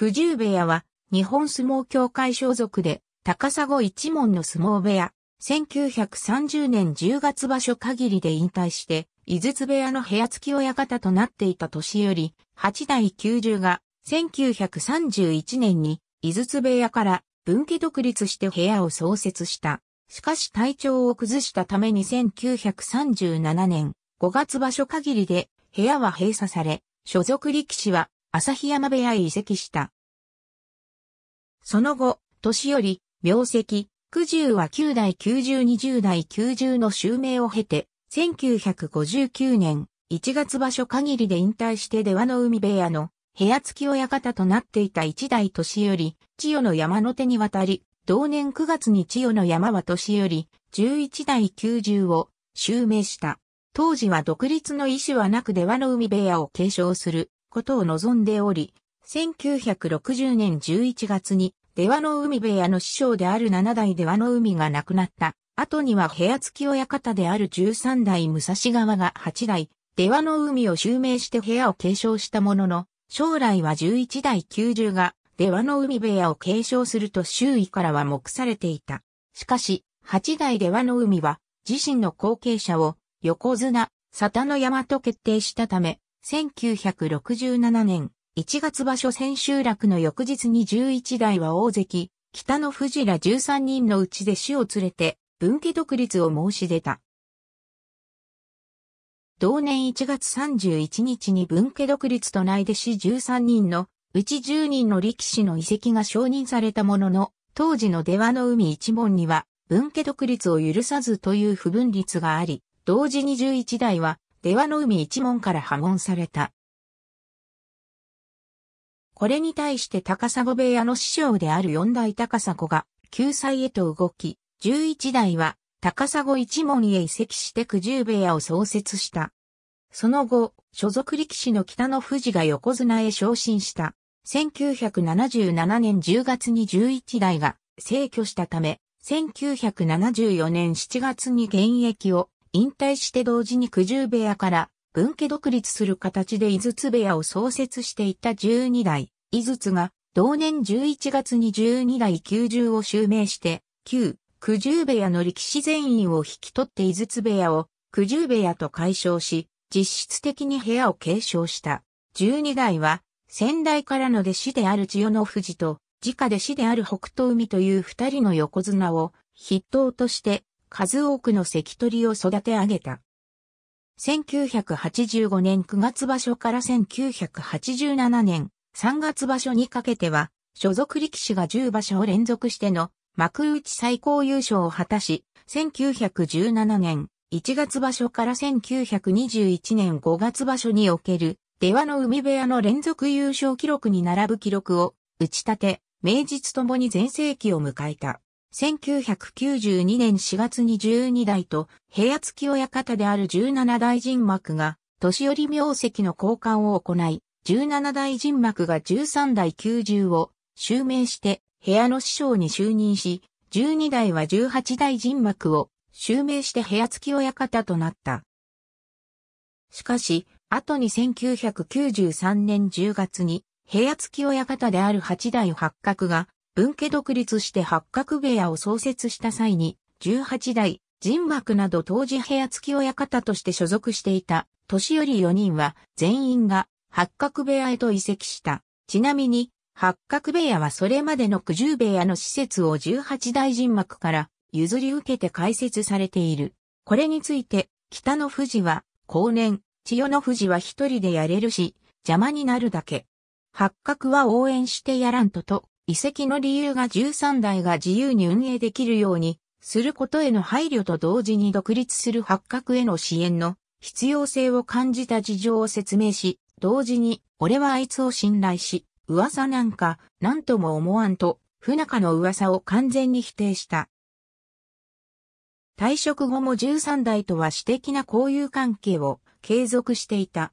九十部屋は、日本相撲協会所属で、高砂一門の相撲部屋、1930年10月場所限りで引退して、井筒部屋の部屋付き親方となっていた年より、八代九十が、1931年に、井筒部屋から分家独立して部屋を創設した。しかし体調を崩したために1937年5月場所限りで部屋は閉鎖され、所属力士は朝日山部屋へ移籍した。その後、年寄り、名跡、九十は九代九十二十代九十の襲名を経て、1959年1月場所限りで引退して出羽の海部屋の部屋付き親方となっていた一代年寄り、千代の山の手に渡り、同年9月に千代の山は年寄り、11代九十を襲名した。当時は独立の意思はなく出羽の海部屋を継承することを望んでおり、1960年11月に、出羽の海部屋の師匠である七代出羽の海が亡くなった。後には部屋付き親方である13代武蔵川が8代、出羽の海を襲名して部屋を継承したものの、将来は11代90が、出羽の海部屋を継承すると周囲からは目されていた。しかし、八代出羽の海は、自身の後継者を、横綱、佐田の山と決定したため、1967年1月場所千秋楽の翌日に11代は大関、北の富士ら13人のうちで死を連れて分家独立を申し出た。同年1月31日に分家独立と内で死13人のうち10人の力士の遺跡が承認されたものの、当時の出羽の海一門には、分家独立を許さずという不分律があり、同時に11代は、出羽の海一門から破門された。これに対して高砂部屋の師匠である四代高砂が救済へと動き、十一代は高砂一門へ移籍して九十部屋を創設した。その後、所属力士の北の富士が横綱へ昇進した。1977年10月に11代が逝去したため、1974年7月に現役を引退して同時に九十部屋から分家独立する形で井筒部屋を創設していた十二代、井筒が同年11月に十二代九十を襲名して、旧、九十部屋の力士全員を引き取って井筒部屋を九十部屋と解消し、実質的に部屋を継承した。十二代は、先代からの弟子である千代の富士と、自家弟子である北東海という二人の横綱を筆頭として数多くの関取を育て上げた。1985年9月場所から1987年3月場所にかけては、所属力士が10場所を連続しての幕内最高優勝を果たし、1917年1月場所から1921年5月場所における、出羽の海部屋の連続優勝記録に並ぶ記録を打ち立て、名実ともに全盛期を迎えた。1992年4月に12代と、部屋付き親方である17代人幕が、年寄り名跡の交換を行い、17代人幕が13代90を襲名して、部屋の師匠に就任し、12代は18代人幕を襲名して部屋付き親方となった。しかし、後に1993年10月に、部屋付き親方である8代八角が分家独立して八角部屋を創設した際に、18代、人幕など当時部屋付き親方として所属していた、年寄り4人は全員が八角部屋へと移籍した。ちなみに、八角部屋はそれまでの九十部屋の施設を18代人幕から譲り受けて開設されている。これについて、北の富士は、後年、千代の富士は一人でやれるし、邪魔になるだけ。八角は応援してやらんとと遺跡の理由が13台が自由に運営できるようにすることへの配慮と同時に独立する発覚への支援の必要性を感じた事情を説明し、同時に、俺はあいつを信頼し、噂なんか、なんとも思わんと、不仲の噂を完全に否定した。退職後も13代とは私的な交友関係を継続していた。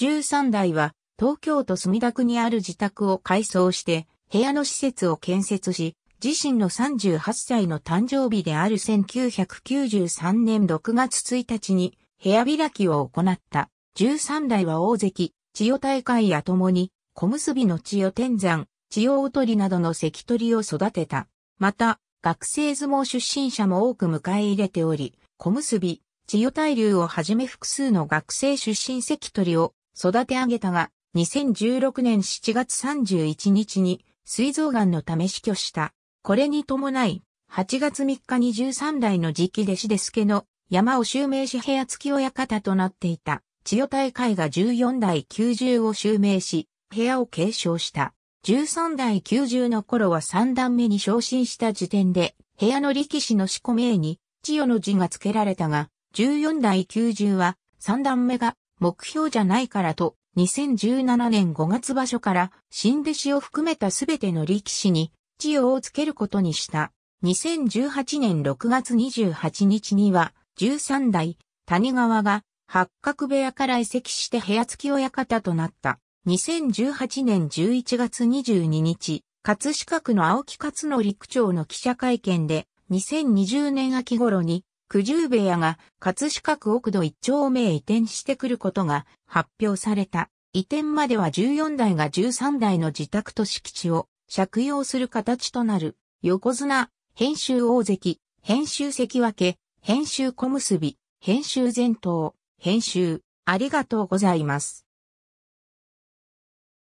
13代は東京都墨田区にある自宅を改装して部屋の施設を建設し、自身の38歳の誕生日である1993年6月1日に部屋開きを行った。13代は大関、千代大会や共に、小結の千代天山、千代おとりなどの関取を育てた。また、学生相撲出身者も多く迎え入れており、小結、千代大龍をはじめ複数の学生出身関取を育て上げたが、2016年7月31日に、膵臓癌のため死去した。これに伴い、8月3日に13代の直弟子ですけの山を襲名し部屋付き親方となっていた。千代大会が14代90を襲名し、部屋を継承した。13代90の頃は3段目に昇進した時点で、部屋の力士の四股名に、千代の字が付けられたが、14代90は、3段目が目標じゃないからと、2017年5月場所から新弟子を含めたすべての力士に治療をつけることにした。2018年6月28日には13代谷川が八角部屋から移籍して部屋付き親方となった。2018年11月22日、葛飾区の青木勝則区長の記者会見で2020年秋頃に九十部屋が葛飾区奥戸一丁目へ移転してくることが発表された。移転までは14台が13台の自宅と敷地を借用する形となる。横綱、編集大関、編集関脇、編集小結、編集前頭、編集、ありがとうございます。